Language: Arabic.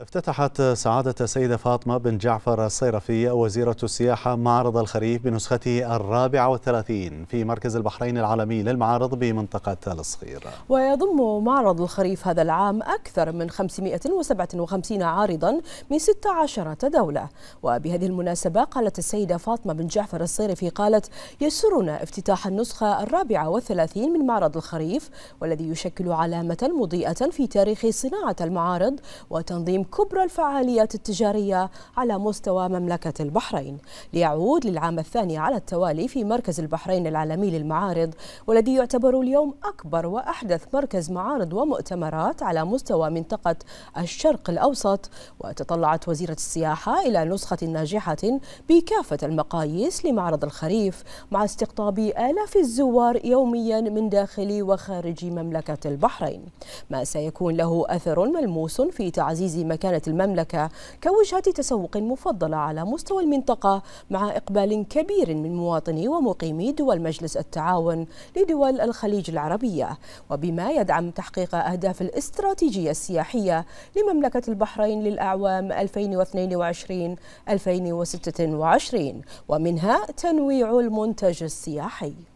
افتتحت سعادة السيدة فاطمة بن جعفر الصيرفي وزيرة السياحة معرض الخريف بنسخته الرابعة والثلاثين في مركز البحرين العالمي للمعارض بمنطقة الصغير ويضم معرض الخريف هذا العام أكثر من 557 عارضا من 16 دولة وبهذه المناسبة قالت السيدة فاطمة بن جعفر الصيرفي قالت يسرنا افتتاح النسخة الرابعة والثلاثين من معرض الخريف والذي يشكل علامة مضيئة في تاريخ صناعة المعارض وتنظيم كبرى الفعاليات التجارية على مستوى مملكة البحرين ليعود للعام الثاني على التوالي في مركز البحرين العالمي للمعارض والذي يعتبر اليوم أكبر وأحدث مركز معارض ومؤتمرات على مستوى منطقة الشرق الأوسط وتطلعت وزيرة السياحة إلى نسخة ناجحة بكافة المقاييس لمعرض الخريف مع استقطاب آلاف الزوار يوميا من داخل وخارج مملكة البحرين ما سيكون له أثر ملموس في تعزيز مكانة المملكة كوجهة تسوق مفضلة على مستوى المنطقة مع إقبال كبير من مواطني ومقيمي دول مجلس التعاون لدول الخليج العربية وبما يدعم تحقيق أهداف الاستراتيجية السياحية لمملكة البحرين للأعوام 2022-2026 ومنها تنويع المنتج السياحي